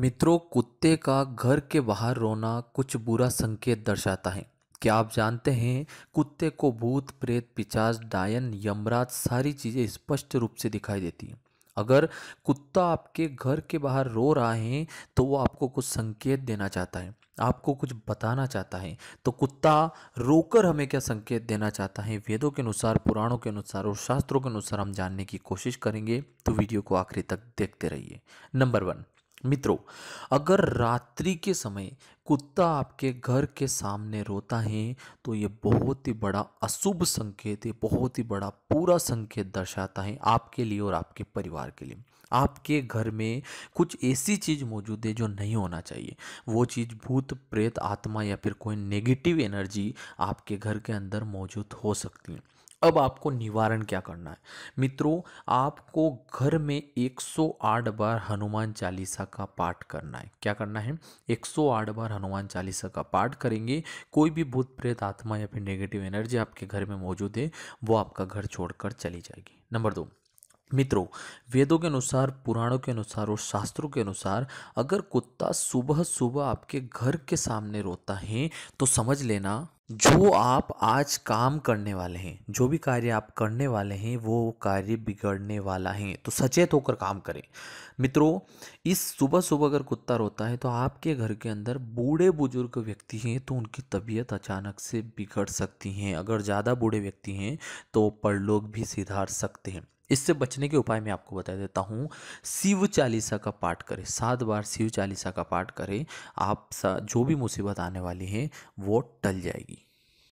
मित्रों कुत्ते का घर के बाहर रोना कुछ बुरा संकेत दर्शाता है क्या आप जानते हैं कुत्ते को भूत प्रेत पिचास डायन यमराज सारी चीज़ें स्पष्ट रूप से दिखाई देती हैं अगर कुत्ता आपके घर के बाहर रो रहा है तो वो आपको कुछ संकेत देना चाहता है आपको कुछ बताना चाहता है तो कुत्ता रोकर हमें क्या संकेत देना चाहता है वेदों के अनुसार पुराणों के अनुसार और शास्त्रों के अनुसार हम जानने की कोशिश करेंगे तो वीडियो को आखिरी तक देखते रहिए नंबर वन मित्रों अगर रात्रि के समय कुत्ता आपके घर के सामने रोता है तो ये बहुत ही बड़ा अशुभ संकेत है बहुत ही बड़ा पूरा संकेत दर्शाता है आपके लिए और आपके परिवार के लिए आपके घर में कुछ ऐसी चीज़ मौजूद है जो नहीं होना चाहिए वो चीज़ भूत प्रेत आत्मा या फिर कोई नेगेटिव एनर्जी आपके घर के अंदर मौजूद हो सकती है अब आपको निवारण क्या करना है मित्रों आपको घर में 108 बार हनुमान चालीसा का पाठ करना है क्या करना है 108 बार हनुमान चालीसा का पाठ करेंगे कोई भी भूत प्रेत आत्मा या फिर नेगेटिव एनर्जी आपके घर में मौजूद है वो आपका घर छोड़कर चली जाएगी नंबर दो मित्रों वेदों के अनुसार पुराणों के अनुसार और शास्त्रों के अनुसार अगर कुत्ता सुबह सुबह आपके घर के सामने रोता है तो समझ लेना जो आप आज काम करने वाले हैं जो भी कार्य आप करने वाले हैं वो कार्य बिगड़ने वाला है तो सचेत होकर काम करें मित्रों इस सुबह सुबह अगर कुत्ता रोता है तो आपके घर के अंदर बूढ़े बुजुर्ग व्यक्ति हैं तो उनकी तबीयत अचानक से बिगड़ सकती हैं अगर ज़्यादा बूढ़े व्यक्ति हैं तो परलोक भी सिधार सकते हैं इससे बचने के उपाय मैं आपको बता देता हूँ शिव चालीसा का पाठ करें सात बार शिव चालीसा का पाठ करें आप जो भी मुसीबत आने वाली है वो टल जाएगी